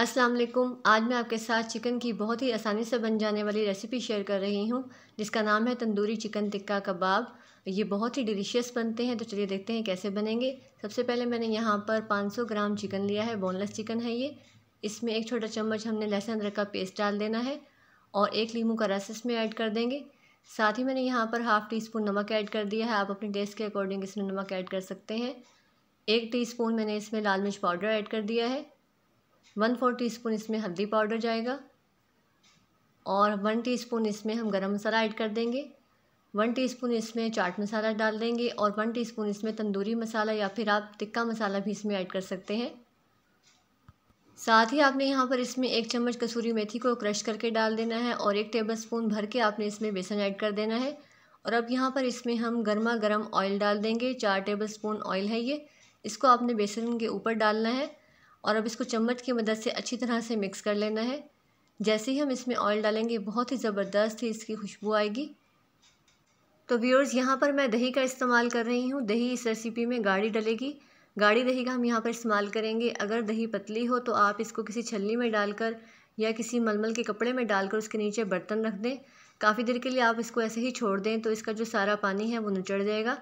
अस्सलाम वालेकुम आज मैं आपके साथ चिकन की बहुत ही आसानी से बन जाने वाली रेसिपी शेयर कर रही हूँ जिसका नाम है तंदूरी चिकन टिक्का कबाब ये बहुत ही डिलीशियस बनते हैं तो चलिए देखते हैं कैसे बनेंगे सबसे पहले मैंने यहाँ पर 500 ग्राम चिकन लिया है बोनलेस चिकन है ये इसमें एक छोटा चम्मच हमने लहसुन अदरक का पेस्ट डाल देना है और एक लीमू का रस इसमें ऐड कर देंगे साथ ही मैंने यहाँ पर हाफ़ टी स्पून नमक ऐड कर दिया है आप अपने टेस्ट के अकॉर्डिंग इसमें नमक ऐड कर सकते हैं एक टीस्पून मैंने इसमें लाल मिर्च पाउडर ऐड कर दिया है वन फोर स्पून इसमें हल्दी पाउडर जाएगा और वन स्पून इसमें हम गरम मसाला ऐड कर देंगे वन स्पून इसमें चाट मसाला डाल देंगे और वन स्पून इसमें तंदूरी मसाला या फिर आप टिक्का मसाला भी इसमें ऐड कर सकते हैं साथ ही आपने यहाँ पर इसमें एक चम्मच कसूरी मेथी को क्रश करके डाल देना है और एक टेबल स्पून भर के आपने इसमें बेसन ऐड कर देना है और अब यहाँ पर इसमें हम गर्मा गर्म ऑयल डाल देंगे चार टेबल स्पून ऑयल है ये इसको आपने बेसन के ऊपर डालना है और अब इसको चम्मच की मदद से अच्छी तरह से मिक्स कर लेना है जैसे ही हम इसमें ऑयल डालेंगे बहुत ही ज़बरदस्त ही इसकी खुशबू आएगी तो व्यूअर्स यहाँ पर मैं दही का इस्तेमाल कर रही हूँ दही इस रेसिपी में गाढ़ी डलेगी गाढ़ी दही का हम यहाँ पर इस्तेमाल करेंगे अगर दही पतली हो तो आप इसको किसी छलनी में डालकर या किसी मलमल के कपड़े में डालकर उसके नीचे बर्तन रख दें काफ़ी देर के लिए आप इसको ऐसे ही छोड़ दें तो इसका जो सारा पानी है वो नुचड़ जाएगा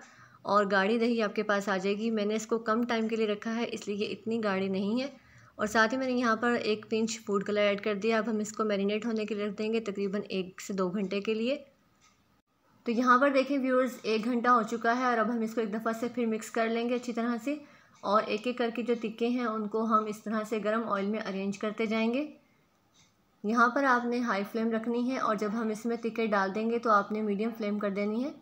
और गाढ़ी दही आपके पास आ जाएगी मैंने इसको कम टाइम के लिए रखा है इसलिए ये इतनी गाढ़ी नहीं है और साथ ही मैंने यहाँ पर एक पिंच फूड कलर ऐड कर दिया अब हम इसको मैरिनेट होने के लिए रख देंगे तकरीबन एक से दो घंटे के लिए तो यहाँ पर देखें व्यूअर्स एक घंटा हो चुका है और अब हम इसको एक दफ़ा से फिर मिक्स कर लेंगे अच्छी तरह से और एक एक करके जो टिक्के हैं उनको हम इस तरह से गर्म ऑयल में अरेंज करते जाएंगे यहाँ पर आपने हाई फ्लेम रखनी है और जब हम इसमें टिक्के डाल देंगे तो आपने मीडियम फ्लेम कर देनी है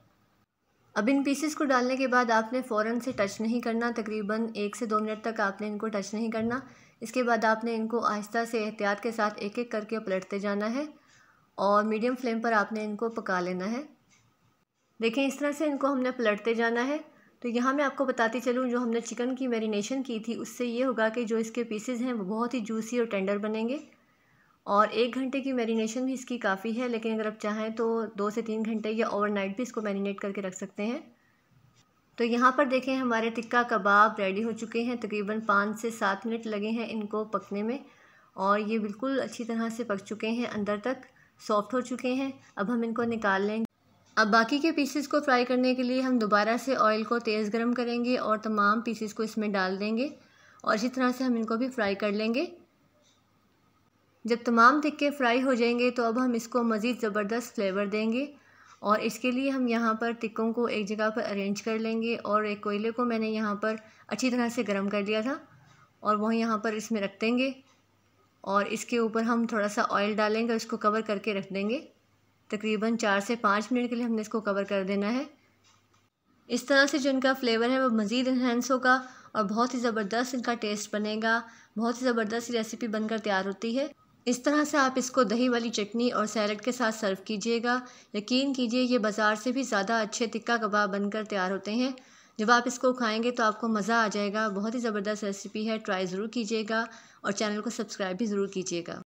अब इन पीसेस को डालने के बाद आपने फ़ौरन से टच नहीं करना तकरीबन एक से दो मिनट तक आपने इनको टच नहीं करना इसके बाद आपने इनको आहिस्ता से एहतियात के साथ एक एक करके पलटते जाना है और मीडियम फ्लेम पर आपने इनको पका लेना है देखें इस तरह से इनको हमने पलटते जाना है तो यहाँ मैं आपको बताती चलूँ जो हमने चिकन की मैरिनेशन की थी उससे ये होगा कि जो इसके पीसेज हैं वो बहुत ही जूसी और टेंडर बनेंगे और एक घंटे की मैरिनेशन भी इसकी काफ़ी है लेकिन अगर आप चाहें तो दो से तीन घंटे या ओवरनाइट भी इसको मैरिनेट करके रख सकते हैं तो यहाँ पर देखें हमारे टिक्का कबाब रेडी हो चुके हैं तकरीबन पाँच से सात मिनट लगे हैं इनको पकने में और ये बिल्कुल अच्छी तरह से पक चुके हैं अंदर तक सॉफ्ट हो चुके हैं अब हम इनको निकाल लेंगे अब बाकी के पीसेस को फ्राई करने के लिए हम दोबारा से ऑयल को तेज़ गर्म करेंगे और तमाम पीसेस को इसमें डाल देंगे और इसी तरह से हम इनको भी फ्राई कर लेंगे जब तमाम टिक्के फ्राई हो जाएंगे तो अब हम इसको मज़ीद ज़बरदस्त फ्लेवर देंगे और इसके लिए हम यहाँ पर टिक्कों को एक जगह पर अरेंज कर लेंगे और एक कोयले को मैंने यहाँ पर अच्छी तरह से गर्म कर लिया था और वह यहाँ पर इसमें रख देंगे और इसके ऊपर हम थोड़ा सा ऑयल डालेंगे इसको कवर करके रख देंगे तकरीबन चार से पाँच मिनट के लिए हमने इसको कवर कर देना है इस तरह से जो इनका फ्लेवर है वो मज़ीद इन्हेंस होगा और बहुत ही ज़बरदस्त इनका टेस्ट बनेगा बहुत ही ज़बरदस्त रेसिपी बनकर तैयार होती है इस तरह से आप इसको दही वाली चटनी और सैलड के साथ सर्व कीजिएगा यकीन कीजिए ये बाज़ार से भी ज़्यादा अच्छे तिक्का कबाब बनकर तैयार होते हैं जब आप इसको खाएंगे तो आपको मज़ा आ जाएगा बहुत ही ज़बरदस्त रेसिपी है ट्राई ज़रूर कीजिएगा और चैनल को सब्सक्राइब भी ज़रूर कीजिएगा